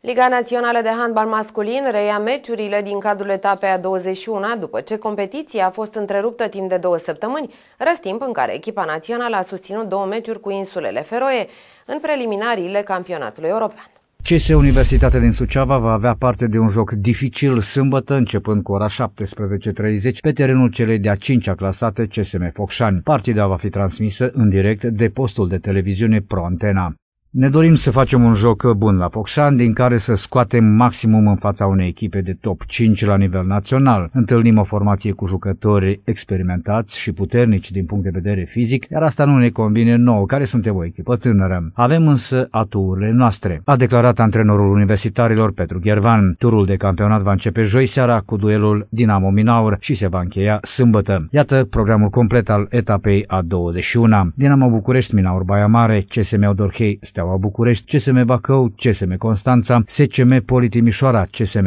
Liga Națională de Handbal Masculin reia meciurile din cadrul etapei a 21 după ce competiția a fost întreruptă timp de două săptămâni, răstimp în care echipa națională a susținut două meciuri cu insulele Feroe în preliminariile campionatului european. CS Universitatea din Suceava va avea parte de un joc dificil sâmbătă, începând cu ora 17.30, pe terenul celei de-a cincea clasate CSM Focșani. Partida va fi transmisă în direct de postul de televiziune Pro Antena. Ne dorim să facem un joc bun la Focșan, din care să scoatem maximum în fața unei echipe de top 5 la nivel național. Întâlnim o formație cu jucători experimentați și puternici din punct de vedere fizic, iar asta nu ne convine nouă, care suntem o echipă tânără. Avem însă aturile noastre, a declarat antrenorul universitarilor Petru Ghervan. Turul de campionat va începe joi seara cu duelul Dinamo Minaur și se va încheia sâmbătă. Iată programul complet al etapei a 21 Dinamo București, Minaur Baia Mare, CSM Odorhei, Steaua București, CSM Bacău, CSM Constanța, SCM Poli Timișoara, CSM